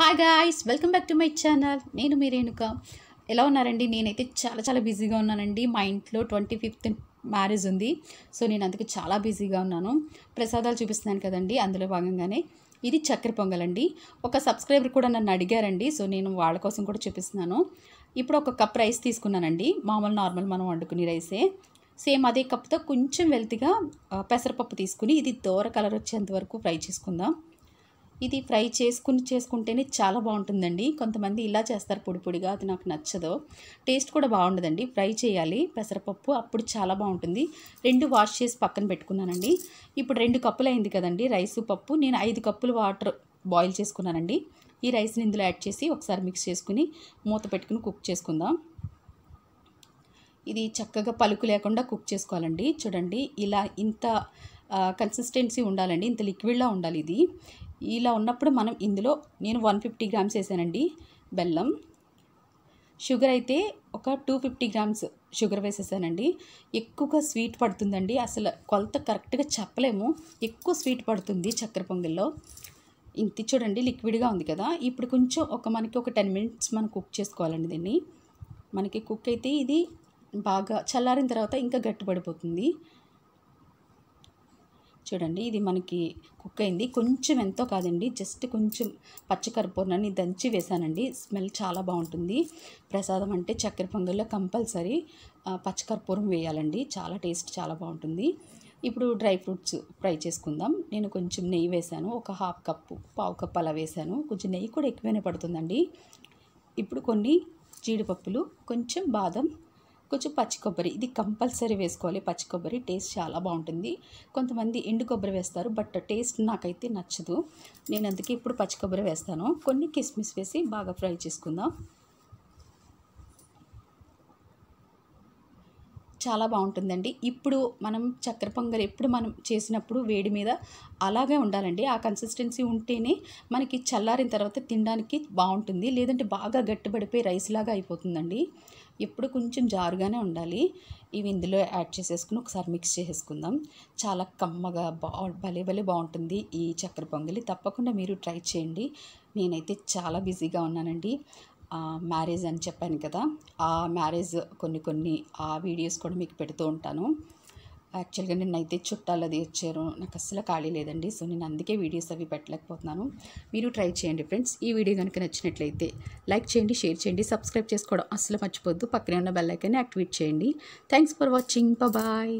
hi guys welcome back to my channel నేను మీ రేణుక ఎలా ఉన్నారండి నేనైతే చాలా చాలా బిజీగా ఉన్నానండి మా ఇంట్లో ట్వంటీ ఫిఫ్త్ మ్యారేజ్ ఉంది సో నేను అందుకే చాలా బిజీగా ఉన్నాను ప్రసాదాలు చూపిస్తున్నాను కదండి అందులో భాగంగానే ఇది చక్కెర పొంగల్ అండి ఒక సబ్స్క్రైబర్ కూడా నన్ను అడిగారండి సో నేను వాళ్ళ కోసం కూడా చూపిస్తున్నాను ఇప్పుడు ఒక కప్ రైస్ తీసుకున్నానండి మామూలు నార్మల్ మనం వండుకునే రైసే సేమ్ అదే కప్తో కొంచెం వెల్తిగా పెసరపప్పు తీసుకుని ఇది దోర కలర్ వచ్చేంత వరకు ఫ్రై చేసుకుందాం ఇది ఫ్రై చేసుకుని చేసుకుంటేనే చాలా బాగుంటుందండి కొంతమంది ఇలా చేస్తారు పొడి పొడిగా అది నాకు నచ్చదు టేస్ట్ కూడా బాగుండదండి ఫ్రై చేయాలి పెసరపప్పు అప్పుడు చాలా బాగుంటుంది రెండు వాష్ చేసి పక్కన పెట్టుకున్నానండి ఇప్పుడు రెండు కప్పులు అయింది కదండి రైసు పప్పు నేను ఐదు కప్పులు వాటర్ బాయిల్ చేసుకున్నానండి ఈ రైస్ని ఇందులో యాడ్ చేసి ఒకసారి మిక్స్ చేసుకుని మూత పెట్టుకుని కుక్ చేసుకుందాం ఇది చక్కగా పలుకు లేకుండా కుక్ చేసుకోవాలండి చూడండి ఇలా ఇంత కన్సిస్టెన్సీ ఉండాలండి ఇంత లిక్విడ్లా ఉండాలి ఇది ఇలా ఉన్నప్పుడు మనం ఇందులో నేను వన్ ఫిఫ్టీ గ్రామ్స్ వేసానండి బెల్లం షుగర్ అయితే ఒక టూ ఫిఫ్టీ గ్రామ్స్ షుగర్ వేసేసానండి ఎక్కువగా స్వీట్ పడుతుందండి అసలు కొలత కరెక్ట్గా చెప్పలేము ఎక్కువ స్వీట్ పడుతుంది చక్కెర పొంగల్లో ఇంత చూడండి లిక్విడ్గా ఉంది కదా ఇప్పుడు కొంచెం ఒక మనకి ఒక టెన్ మినిట్స్ మనం కుక్ చేసుకోవాలండి దీన్ని మనకి కుక్ అయితే ఇది బాగా చల్లారిన తర్వాత ఇంకా గట్టిపడిపోతుంది చూడండి ఇది మనకి కుక్ అయింది కొంచెం ఎంతో కాదండి జస్ట్ కొంచెం పచ్చకర్పూరాన్ని దంచి వేశానండి స్మెల్ చాలా బాగుంటుంది ప్రసాదం అంటే చక్కెర పొంగల్లో కంపల్సరీ పచ్చకర్పూరం వేయాలండి చాలా టేస్ట్ చాలా బాగుంటుంది ఇప్పుడు డ్రై ఫ్రూట్స్ ఫ్రై చేసుకుందాం నేను కొంచెం నెయ్యి వేశాను ఒక హాఫ్ కప్పు పావు కప్పు అలా వేశాను కొంచెం నెయ్యి కూడా ఎక్కువనే పడుతుందండి ఇప్పుడు కొన్ని జీడిపప్పులు కొంచెం బాదం కొంచెం పచ్చి కొబ్బరి ఇది కంపల్సరీ వేసుకోవాలి పచ్చి కొబ్బరి టేస్ట్ చాలా బాగుంటుంది కొంతమంది ఎండు కొబ్బరి వేస్తారు బట్ టేస్ట్ నాకైతే నచ్చదు నేను అందుకే ఇప్పుడు పచ్చి కొబ్బరి వేస్తాను కొన్ని కిస్మిస్ వేసి బాగా ఫ్రై చేసుకుందాం చాలా బాగుంటుందండి ఇప్పుడు మనం చక్కెర పొంగల్ ఎప్పుడు మనం చేసినప్పుడు వేడి మీద అలాగే ఉండాలండి ఆ కన్సిస్టెన్సీ ఉంటేనే మనకి చల్లారిన తర్వాత తినడానికి బాగుంటుంది లేదంటే బాగా గట్టిపడిపోయి రైస్ లాగా అయిపోతుందండి ఇప్పుడు కొంచెం జారుగానే ఉండాలి ఇవి ఇందులో యాడ్ చేసేసుకుని ఒకసారి మిక్స్ చేసుకుందాం చాలా కమ్మగా బా భలే భలే బాగుంటుంది ఈ చక్కెర పొంగలి తప్పకుండా మీరు ట్రై చేయండి నేనైతే చాలా బిజీగా ఉన్నానండి మ్యారేజ్ అని చెప్పాను కదా ఆ మ్యారేజ్ కొన్ని కొన్ని ఆ వీడియోస్ కూడా మీకు పెడుతూ ఉంటాను యాక్చువల్గా నిన్నైతే చుట్టాలు అది వచ్చారు నాకు అస్సలు ఖాళీ లేదండి సో నేను అందుకే వీడియోస్ అవి పెట్టలేకపోతున్నాను మీరు ట్రై చేయండి ఫ్రెండ్స్ ఈ వీడియో కనుక నచ్చినట్లయితే లైక్ చేయండి షేర్ చేయండి సబ్స్క్రైబ్ చేసుకోవడం అస్సలు మర్చిపోద్దు పక్కనే ఉన్న బెల్లైకాన్ని యాక్టివేట్ చేయండి థ్యాంక్స్ ఫర్ వాచింగ్ బాయ్